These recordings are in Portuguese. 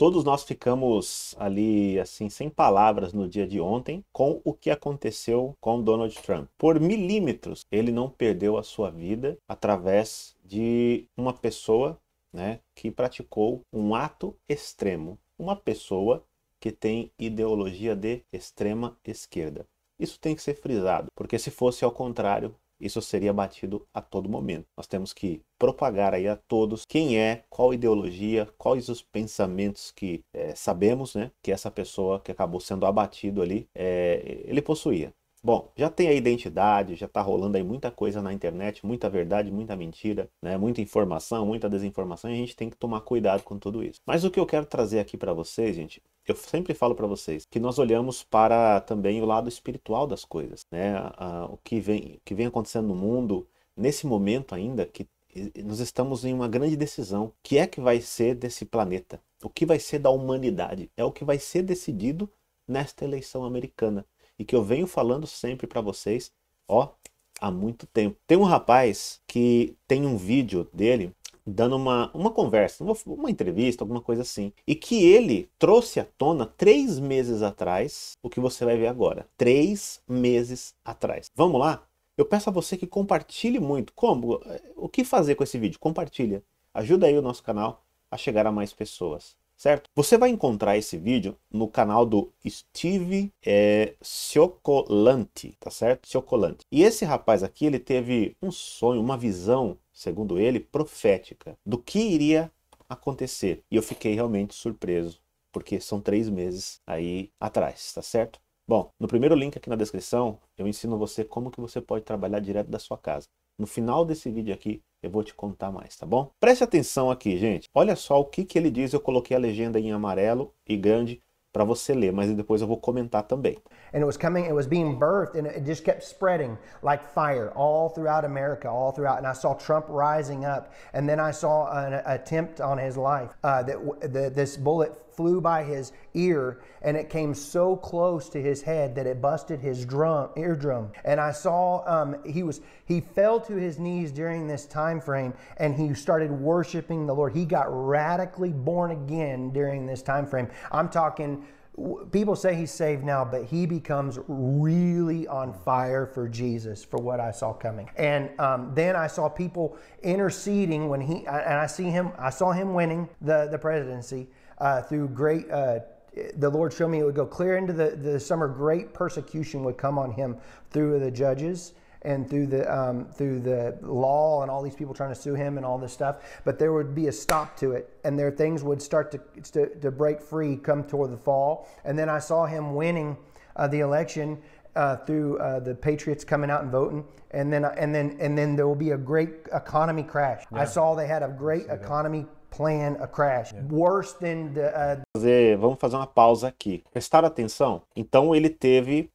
Todos nós ficamos ali, assim, sem palavras no dia de ontem com o que aconteceu com Donald Trump. Por milímetros, ele não perdeu a sua vida através de uma pessoa né, que praticou um ato extremo. Uma pessoa que tem ideologia de extrema esquerda. Isso tem que ser frisado, porque se fosse ao contrário, isso seria batido a todo momento. Nós temos que propagar aí a todos quem é, qual ideologia, quais os pensamentos que é, sabemos, né, que essa pessoa que acabou sendo abatido ali, é, ele possuía. Bom, já tem a identidade, já está rolando aí muita coisa na internet, muita verdade, muita mentira, né? muita informação, muita desinformação, e a gente tem que tomar cuidado com tudo isso. Mas o que eu quero trazer aqui para vocês, gente, eu sempre falo para vocês que nós olhamos para também o lado espiritual das coisas, né? o que vem, o que vem acontecendo no mundo nesse momento ainda que nós estamos em uma grande decisão. O que é que vai ser desse planeta? O que vai ser da humanidade? É o que vai ser decidido nesta eleição americana e que eu venho falando sempre para vocês, ó, há muito tempo. Tem um rapaz que tem um vídeo dele dando uma, uma conversa, uma entrevista, alguma coisa assim. E que ele trouxe à tona três meses atrás o que você vai ver agora. Três meses atrás. Vamos lá? Eu peço a você que compartilhe muito. Como? O que fazer com esse vídeo? Compartilha. Ajuda aí o nosso canal a chegar a mais pessoas certo? Você vai encontrar esse vídeo no canal do Steve é, Ciocolante, tá certo? Ciocolante. E esse rapaz aqui, ele teve um sonho, uma visão, segundo ele, profética do que iria acontecer. E eu fiquei realmente surpreso, porque são três meses aí atrás, tá certo? Bom, no primeiro link aqui na descrição, eu ensino você como que você pode trabalhar direto da sua casa. No final desse vídeo aqui, eu vou te contar mais, tá bom? Preste atenção aqui, gente. Olha só o que, que ele diz. Eu coloquei a legenda em amarelo e grande para você ler, mas depois eu vou comentar também. And it was coming, it was being birthed and it just kept spreading like fire all throughout America, all throughout. And I saw Trump rising up and then I saw an attempt on his life uh, that the, this bullet flew by his ear and it came so close to his head that it busted his drum eardrum and i saw um, he was he fell to his knees during this time frame and he started worshiping the lord he got radically born again during this time frame i'm talking people say he's saved now, but he becomes really on fire for Jesus for what I saw coming. And um, then I saw people interceding when he and I see him. I saw him winning the the presidency, uh, through great. Uh, the Lord showed me it would go clear into the, the summer. Great persecution would come on him through the judges and through the um, through the law and all these people trying to sue him and all this stuff. But there would be a stop to it, and their things would start to to, to break free come toward the fall. And then I saw him winning uh, the election. Uh, through uh, the Patriots coming out and voting, and then and then and then there will be a great economy crash. Yeah. I saw they had a great economy plan a crash. Yeah. Worse than the, uh... fazer, vamos fazer uma pausa aqui. Prestar atenção? Então ele teve.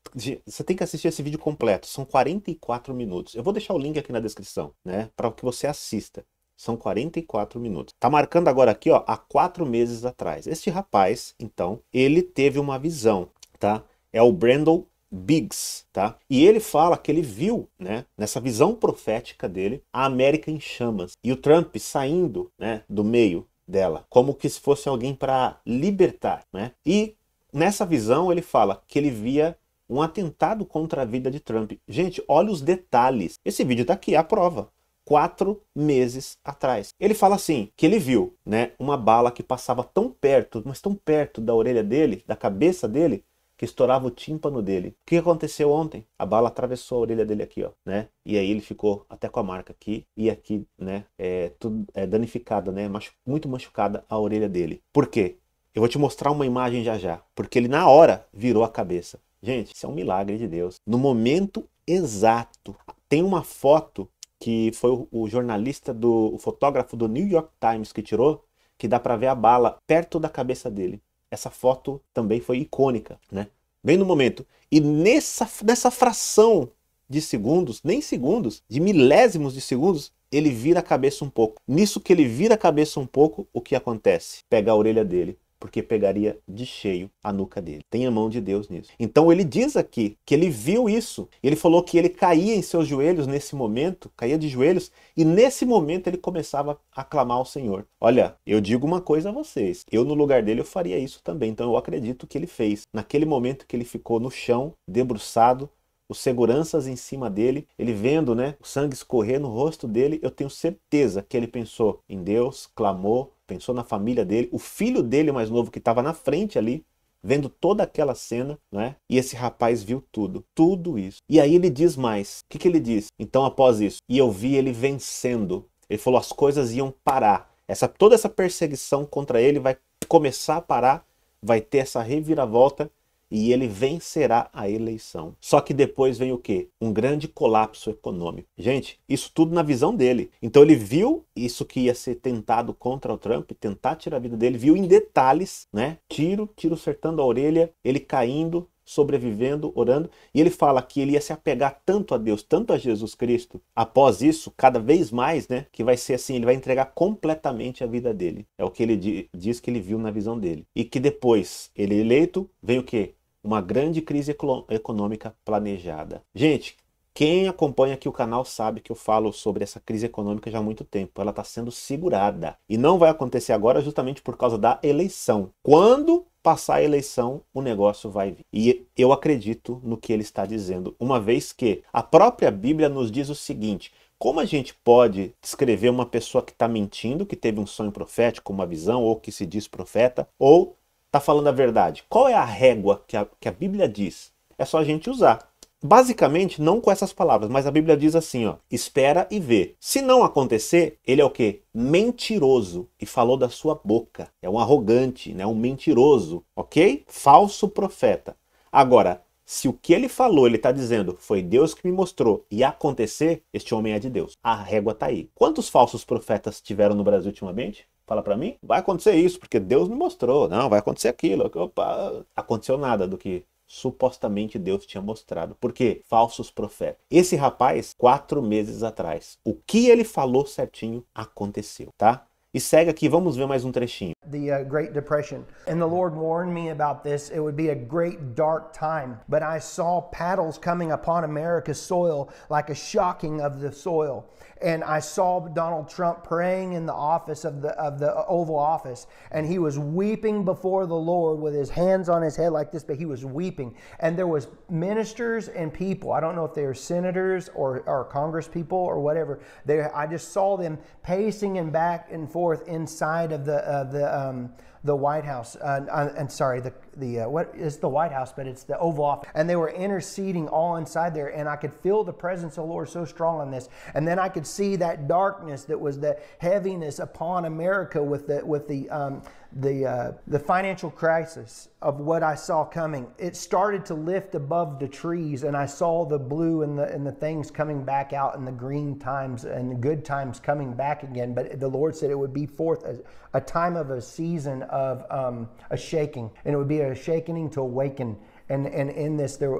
Você tem que assistir esse vídeo completo. São 44 minutos. Eu vou deixar o link aqui na descrição, né? Para que você assista. São 44 minutos. Tá marcando agora aqui, ó, há quatro meses atrás. Este rapaz, então, ele teve uma visão, tá? É o Brandon Biggs, tá? E ele fala que ele viu, né, nessa visão profética dele, a América em chamas e o Trump saindo, né, do meio dela, como que se fosse alguém para libertar, né? E nessa visão ele fala que ele via um atentado contra a vida de Trump. Gente, olha os detalhes. Esse vídeo tá aqui, é a prova quatro meses atrás. Ele fala assim que ele viu, né, uma bala que passava tão perto, mas tão perto da orelha dele, da cabeça dele, que estourava o tímpano dele. O que aconteceu ontem? A bala atravessou a orelha dele aqui, ó, né? E aí ele ficou até com a marca aqui e aqui, né? É, tudo é, danificada, né? Machu muito machucada a orelha dele. Por quê? Eu vou te mostrar uma imagem já já, porque ele na hora virou a cabeça. Gente, isso é um milagre de Deus. No momento exato, tem uma foto que foi o, o jornalista do o fotógrafo do New York Times que tirou, que dá para ver a bala perto da cabeça dele. Essa foto também foi icônica, né? Bem no momento. E nessa, nessa fração de segundos, nem segundos, de milésimos de segundos, ele vira a cabeça um pouco. Nisso que ele vira a cabeça um pouco, o que acontece? Pega a orelha dele porque pegaria de cheio a nuca dele. Tem a mão de Deus nisso. Então ele diz aqui que ele viu isso. Ele falou que ele caía em seus joelhos nesse momento, caía de joelhos, e nesse momento ele começava a clamar ao Senhor. Olha, eu digo uma coisa a vocês. Eu no lugar dele eu faria isso também. Então eu acredito que ele fez. Naquele momento que ele ficou no chão, debruçado, os seguranças em cima dele, ele vendo né, o sangue escorrer no rosto dele, eu tenho certeza que ele pensou em Deus, clamou, pensou na família dele, o filho dele mais novo que estava na frente ali, vendo toda aquela cena, né? E esse rapaz viu tudo, tudo isso. E aí ele diz mais. O que, que ele diz? Então, após isso, e eu vi ele vencendo. Ele falou: as coisas iam parar. Essa, toda essa perseguição contra ele vai começar a parar, vai ter essa reviravolta e ele vencerá a eleição. Só que depois vem o quê? Um grande colapso econômico. Gente, isso tudo na visão dele. Então ele viu isso que ia ser tentado contra o Trump, tentar tirar a vida dele, viu em detalhes, né? Tiro, tiro acertando a orelha, ele caindo, sobrevivendo, orando, e ele fala que ele ia se apegar tanto a Deus, tanto a Jesus Cristo, após isso, cada vez mais, né, que vai ser assim, ele vai entregar completamente a vida dele. É o que ele diz que ele viu na visão dele. E que depois, ele eleito, vem o quê? uma grande crise econômica planejada. Gente, quem acompanha aqui o canal sabe que eu falo sobre essa crise econômica já há muito tempo. Ela está sendo segurada. E não vai acontecer agora justamente por causa da eleição. Quando passar a eleição, o negócio vai vir. E eu acredito no que ele está dizendo, uma vez que a própria Bíblia nos diz o seguinte: como a gente pode descrever uma pessoa que está mentindo, que teve um sonho profético, uma visão, ou que se diz profeta, ou está falando a verdade? Qual é a régua que a, que a Bíblia diz? É só a gente usar. Basicamente, não com essas palavras, mas a Bíblia diz assim, ó: espera e vê. Se não acontecer, ele é o quê? Mentiroso e falou da sua boca. É um arrogante, né? Um mentiroso, ok? Falso profeta. Agora, se o que ele falou, ele está dizendo, foi Deus que me mostrou e acontecer, este homem é de Deus. A régua está aí. Quantos falsos profetas tiveram no Brasil ultimamente? Fala para mim, vai acontecer isso, porque Deus me mostrou. Não, vai acontecer aquilo. Opa, aconteceu nada do que supostamente Deus tinha mostrado. porque Falsos profetas. Esse rapaz, quatro meses atrás, o que ele falou certinho aconteceu, tá? E segue aqui, vamos ver mais um trechinho. The uh, Great Depression. And the Lord warned me about this. It would be a great dark time, but I saw paddles coming upon America's soil like a shocking of the soil. And I saw Donald Trump praying in the office of the of the Oval Office, and he was weeping before the Lord with his hands on his head like this, but he was weeping. And there was ministers and people. I don't know if they were senators or or congresspeople or whatever. They I just saw them pacing and back and forth forth inside of the, uh, the, um, the White House, uh, uh sorry, the the uh, what is the White House, but it's the Oval Office, and they were interceding all inside there, and I could feel the presence of the Lord so strong on this, and then I could see that darkness that was the heaviness upon America with the with the um, the uh, the financial crisis of what I saw coming. It started to lift above the trees, and I saw the blue and the and the things coming back out, and the green times and the good times coming back again. But the Lord said it would be forth a, a time of a season of um, a shaking, and it would be a shakening to awaken. And, and in this, there,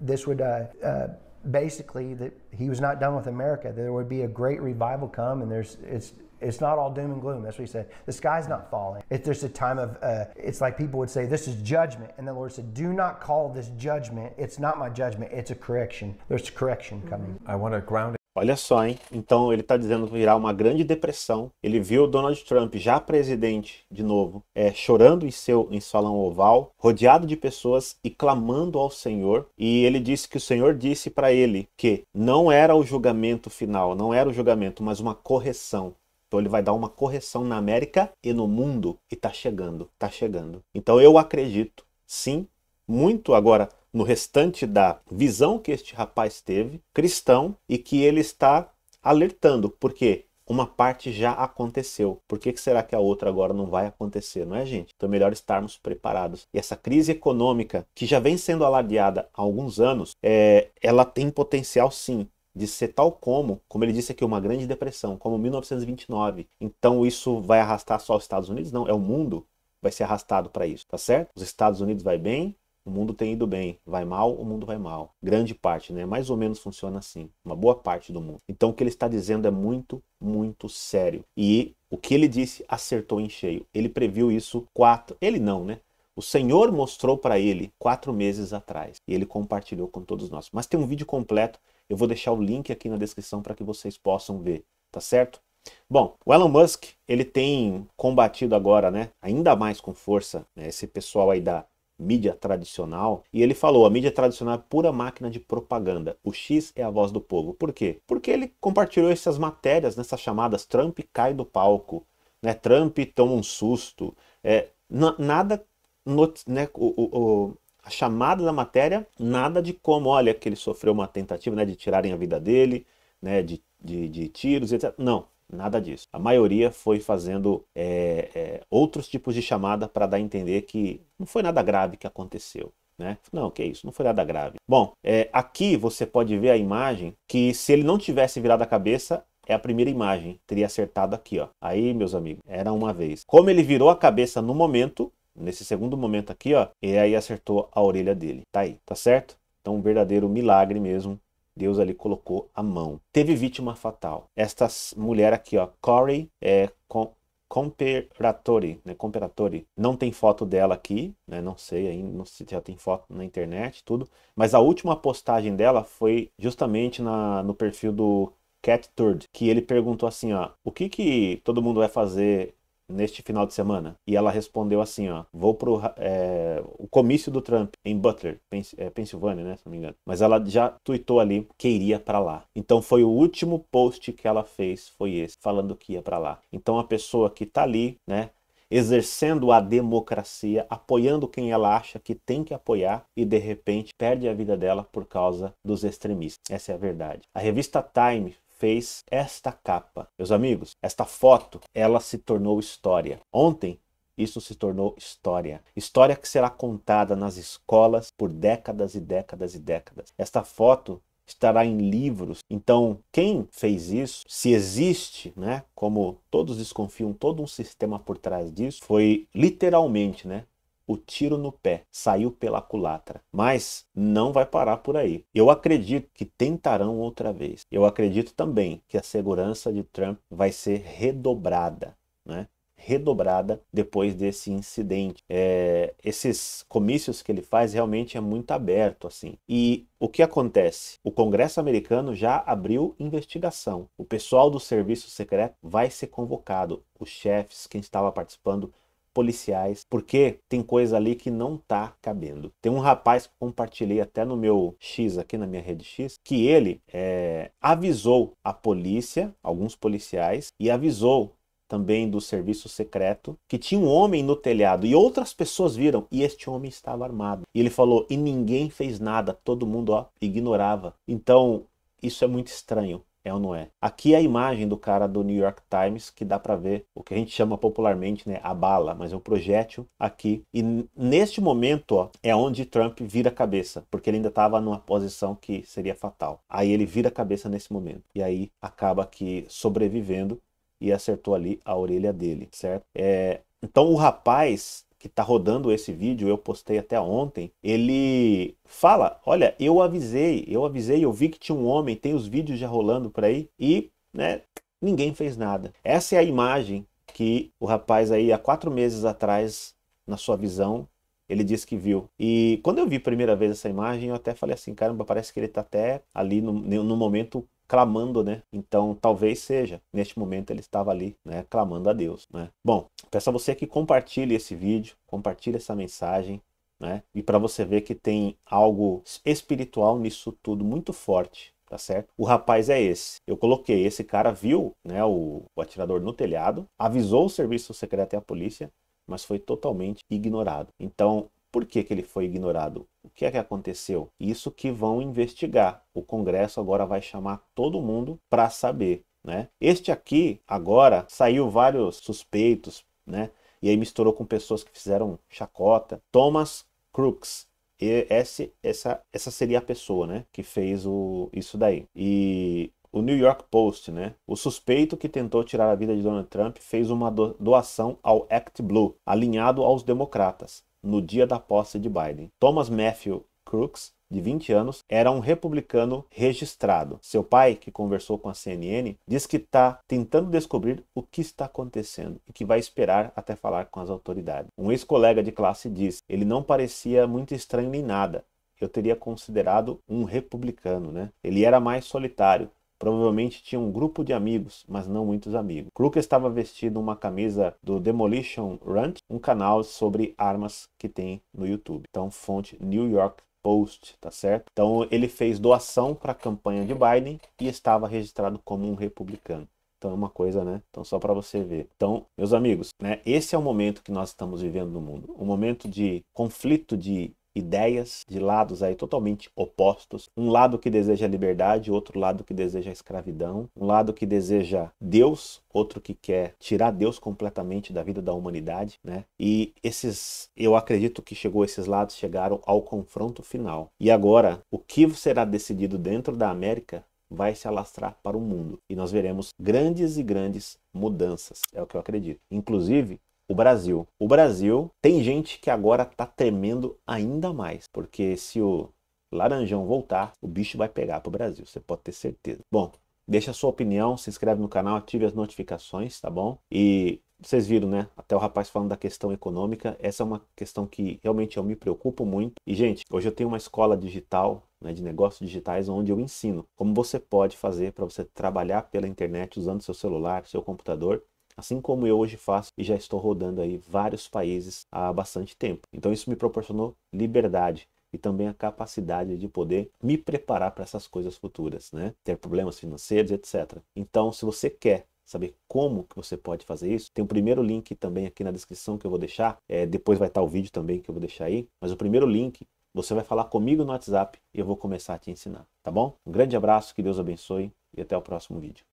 this would uh, uh, basically that he was not done with America. There would be a great revival come, and there's it's it's not all doom and gloom. That's what he said. The sky's not falling. If there's a time of, uh, it's like people would say, this is judgment. And the Lord said, do not call this judgment. It's not my judgment. It's a correction. There's correction coming. I want to ground Olha só, hein? Então ele está dizendo que virá uma grande depressão. Ele viu Donald Trump, já presidente de novo, é, chorando em seu em salão oval, rodeado de pessoas e clamando ao Senhor. E ele disse que o Senhor disse para ele que não era o julgamento final, não era o julgamento, mas uma correção. Então ele vai dar uma correção na América e no mundo. E está chegando, está chegando. Então eu acredito, sim, muito agora no restante da visão que este rapaz teve, cristão, e que ele está alertando, porque uma parte já aconteceu. Por que, que será que a outra agora não vai acontecer, não é, gente? Então é melhor estarmos preparados. E essa crise econômica, que já vem sendo alardeada há alguns anos, é, ela tem potencial sim de ser tal como, como ele disse aqui, uma grande depressão, como 1929. Então isso vai arrastar só os Estados Unidos? Não, é o mundo vai ser arrastado para isso, tá certo? Os Estados Unidos vai bem, o mundo tem ido bem. Vai mal, o mundo vai mal. Grande parte, né? Mais ou menos funciona assim. Uma boa parte do mundo. Então o que ele está dizendo é muito, muito sério. E o que ele disse acertou em cheio. Ele previu isso quatro. Ele não, né? O Senhor mostrou para ele quatro meses atrás. E ele compartilhou com todos nós. Mas tem um vídeo completo. Eu vou deixar o link aqui na descrição para que vocês possam ver. Tá certo? Bom, o Elon Musk, ele tem combatido agora, né, ainda mais com força, né, esse pessoal aí da mídia tradicional, e ele falou: a mídia tradicional é pura máquina de propaganda. O X é a voz do povo. Por quê? Porque ele compartilhou essas matérias nessas chamadas Trump cai do palco, né? Trump toma um susto. É, nada. Not, né, o, o, o a chamada da matéria, nada de como, olha, que ele sofreu uma tentativa né, de tirarem a vida dele, né, de, de, de tiros, etc. Não, Nada disso. A maioria foi fazendo é, é, outros tipos de chamada para dar a entender que não foi nada grave que aconteceu. Né? Não, que isso, não foi nada grave. Bom, é, aqui você pode ver a imagem que se ele não tivesse virado a cabeça, é a primeira imagem, teria acertado aqui, ó. Aí, meus amigos, era uma vez. Como ele virou a cabeça no momento, nesse segundo momento aqui, ó, e aí acertou a orelha dele. Tá aí, tá certo? Então, um verdadeiro milagre mesmo Deus ali colocou a mão. Teve vítima fatal. Esta mulher aqui, ó, Corey é, com, Comperatori, né? Comperatori. Não tem foto dela aqui, né? Não sei ainda, não sei se já tem foto na internet, tudo. Mas a última postagem dela foi justamente na, no perfil do Cat Turd, que ele perguntou assim, ó, o que que todo mundo vai fazer neste final de semana? E ela respondeu assim, ó, vou pro é, o comício do Trump em Butler, Pens é, Pensilvânia, né, se não me engano. Mas ela já tweetou ali que iria para lá. Então foi o último post que ela fez, foi esse, falando que ia para lá. Então a pessoa que tá ali, né, exercendo a democracia, apoiando quem ela acha que tem que apoiar e de repente perde a vida dela por causa dos extremistas. Essa é a verdade. A revista Time fez esta capa. Meus amigos, esta foto, ela se tornou história. Ontem isso se tornou história. História que será contada nas escolas por décadas e décadas e décadas. Esta foto estará em livros. Então, quem fez isso, se existe, né, como todos desconfiam, todo um sistema por trás disso, foi literalmente, né, o tiro no pé, saiu pela culatra. Mas não vai parar por aí. Eu acredito que tentarão outra vez. Eu acredito também que a segurança de Trump vai ser redobrada. Né? redobrada depois desse incidente. É, esses comícios que ele faz realmente é muito aberto assim. E o que acontece? O Congresso americano já abriu investigação. O pessoal do serviço secreto vai ser convocado. Os chefes, quem estava participando, policiais, porque tem coisa ali que não tá cabendo. Tem um rapaz que compartilhei até no meu X aqui na minha rede X, que ele é, avisou a polícia, alguns policiais, e avisou também do serviço secreto, que tinha um homem no telhado e outras pessoas viram e este homem estava armado. E ele falou e ninguém fez nada, todo mundo ó, ignorava. Então isso é muito estranho é ou não é. Aqui é a imagem do cara do New York Times que dá para ver o que a gente chama popularmente, né, a bala, mas é um projétil aqui. E neste momento, ó, é onde Trump vira a cabeça, porque ele ainda estava numa posição que seria fatal. Aí ele vira a cabeça nesse momento e aí acaba que sobrevivendo e acertou ali a orelha dele, certo? É, então o rapaz que está rodando esse vídeo, eu postei até ontem, ele fala: Olha, eu avisei, eu avisei, eu vi que tinha um homem, tem os vídeos já rolando por aí, e né, ninguém fez nada. Essa é a imagem que o rapaz aí, há quatro meses atrás, na sua visão, ele disse que viu. E quando eu vi a primeira vez essa imagem, eu até falei assim, caramba, parece que ele está até ali no, no momento clamando, né? Então, talvez seja, neste momento ele estava ali, né, clamando a Deus, né? Bom, peço a você que compartilhe esse vídeo, compartilhe essa mensagem, né? E para você ver que tem algo espiritual nisso tudo muito forte, tá certo? O rapaz é esse. Eu coloquei, esse cara viu, né, o, o atirador no telhado, avisou o serviço secreto e a polícia, mas foi totalmente ignorado. Então, por que que ele foi ignorado? O que é que aconteceu? Isso que vão investigar. O Congresso agora vai chamar todo mundo para saber. Né? Este aqui, agora, saiu vários suspeitos, né? e aí misturou com pessoas que fizeram chacota. Thomas Crooks, esse, essa, essa seria a pessoa, né, que fez o, isso daí. E o New York Post, né, o suspeito que tentou tirar a vida de Donald Trump fez uma doação ao Act Blue, alinhado aos democratas no dia da posse de Biden. Thomas Matthew Crooks, de 20 anos, era um republicano registrado. Seu pai, que conversou com a CNN, diz que está tentando descobrir o que está acontecendo e que vai esperar até falar com as autoridades. Um ex-colega de classe diz: ele não parecia muito estranho nem nada. Eu teria considerado um republicano, né? Ele era mais solitário, Provavelmente tinha um grupo de amigos, mas não muitos amigos. Crook estava vestido uma camisa do Demolition Ranch, um canal sobre armas que tem no YouTube. Então, fonte New York Post, tá certo? Então ele fez doação para a campanha de Biden e estava registrado como um republicano. Então é uma coisa, né? Então só para você ver. Então, meus amigos, né, esse é o momento que nós estamos vivendo no mundo, um momento de conflito de ideias de lados aí totalmente opostos. Um lado que deseja liberdade, outro lado que deseja escravidão, um lado que deseja Deus, outro que quer tirar Deus completamente da vida da humanidade, né? E esses, eu acredito que chegou esses lados chegaram ao confronto final. E agora, o que será decidido dentro da América vai se alastrar para o mundo e nós veremos grandes e grandes mudanças, é o que eu acredito. Inclusive, o Brasil. O Brasil tem gente que agora tá tremendo ainda mais, porque se o Laranjão voltar, o bicho vai pegar pro Brasil, você pode ter certeza. Bom, deixa a sua opinião, se inscreve no canal, ative as notificações, tá bom? E vocês viram, né? Até o rapaz falando da questão econômica. Essa é uma questão que realmente eu me preocupo muito. E, gente, hoje eu tenho uma escola digital, né, de negócios digitais, onde eu ensino como você pode fazer para você trabalhar pela internet usando seu celular, seu computador assim como eu hoje faço e já estou rodando aí vários países há bastante tempo. Então isso me proporcionou liberdade e também a capacidade de poder me preparar para essas coisas futuras, né? Ter problemas financeiros, etc. Então, se você quer saber como que você pode fazer isso, tem o primeiro link também aqui na descrição que eu vou deixar. É, depois vai estar o vídeo também que eu vou deixar aí. Mas o primeiro link você vai falar comigo no WhatsApp e eu vou começar a te ensinar, tá bom? Um grande abraço, que Deus abençoe e até o próximo vídeo.